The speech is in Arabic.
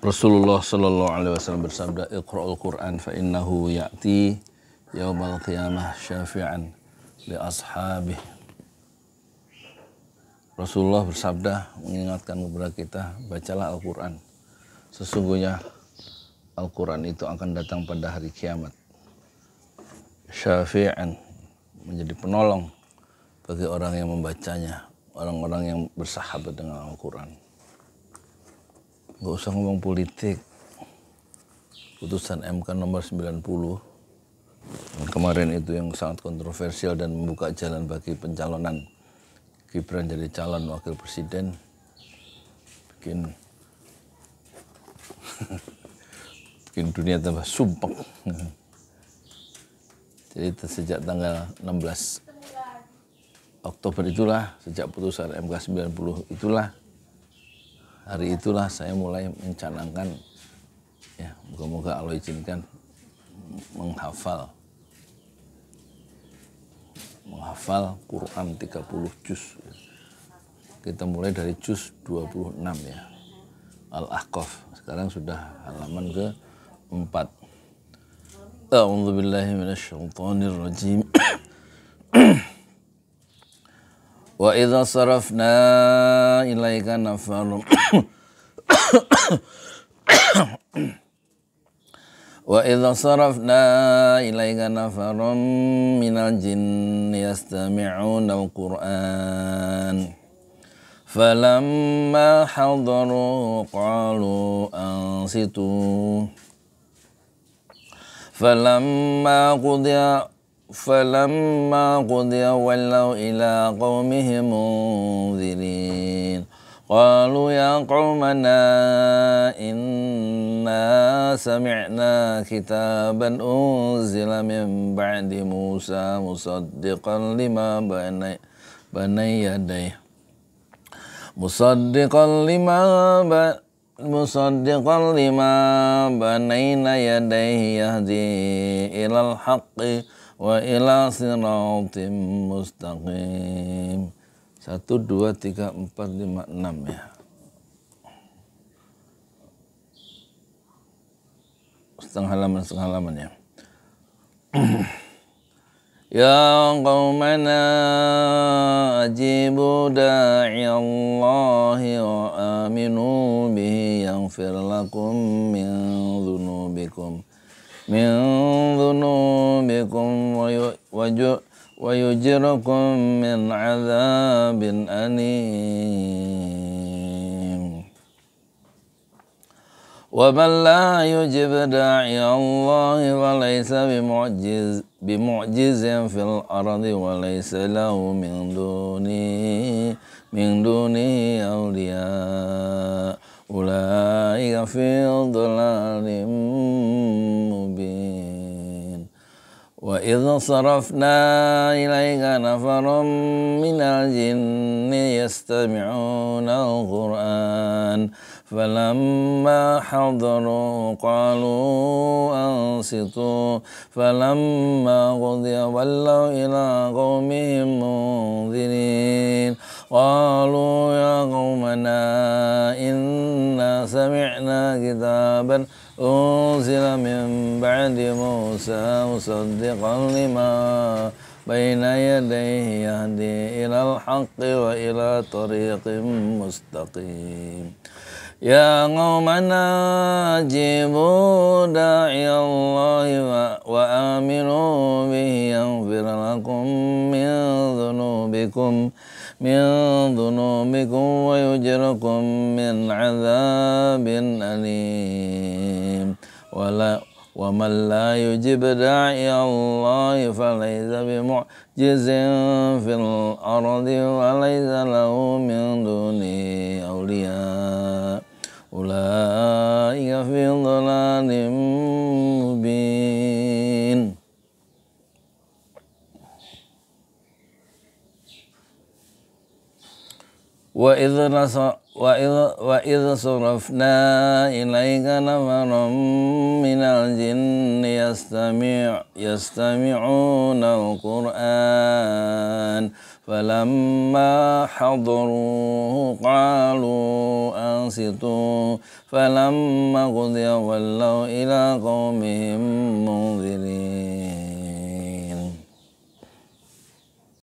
Rasulullah Shallallahu Alaihi Wasallam bersabda, "Iqra'ul Quran fa innahu ya'ti yaumal qiyamah syafi'an li ashabi". Rasulullah bersabda mengingatkan kepada kita, bacalah Al-Quran. Sesungguhnya Al-Quran itu akan datang pada hari kiamat. Syafi'an, menjadi penolong bagi orang yang membacanya, orang-orang yang bersahabat dengan Al-Quran. Gak usah ngomong politik. Putusan MK nomor 90 dan kemarin itu yang sangat kontroversial dan membuka jalan bagi pencalonan Gibran jadi calon wakil presiden bikin bikin dunia tambah sumpah, Jadi sejak tanggal 16 Oktober itulah sejak putusan MK 90 itulah hari itulah saya mulai mencanangkan ya moga-moga Allah izinkan menghafal menghafal Quran 30 juz kita mulai dari juz 26 ya Al-Ahqaf sekarang sudah halaman ke 4 A'udzu minasyaitonirrajim Wa idza sarafna ilaika nafarum Wa idza sarafna ilaika nafarum minal jinni yastami'una al-Qur'an فلما حضروا قالوا أنصتوا فلما قضي فلما قضي ولوا إلى قومهم منذرين قالوا يا قومنا إنا سمعنا كتابا أنزل من بعد موسى مصدقا لما بني, بني يديه مصدقا لما بني مصدقا لما بنينا يديه يهدي إلى الحق Wa وإلى صراط mustaqim satu dua tiga empat lima enam ya setengah halaman setengah halaman ya Ya qawmana ajibu da'i Allahi wa aminu bihi yaghfir lakum min dhunubikum min dhunubikum ويجركم من عذاب أليم ومن لا يجب داعي الله وليس بمعجز بمعجز في الأرض وليس له من دونه من دونه أولياء أولئك في ضلال وإذ صرفنا إليك نفرا من الجن يستمعون القرآن فلما حضروا قالوا أنصتوا فلما قضي ولوا إلى قومهم منذرين قالوا بين يديه يهدي إلى الحق وإلى طريق مستقيم يا قومنا أجيبوا داعي الله وآمنوا به يغفر لكم من ذنوبكم من ذنوبكم ويجركم من عذاب أليم ولا ومن لا يجب داعي الله فليس بمعجز في الأرض وليس له من دونه أولياء أولئك في ضلال وإذ, وإذ, وإذ صرفنا إليك نفرا من الجن يستمع يستمعون القرآن فلما حضروه قالوا أنصتوا فلما قضي ولوا إلى قومهم منذرين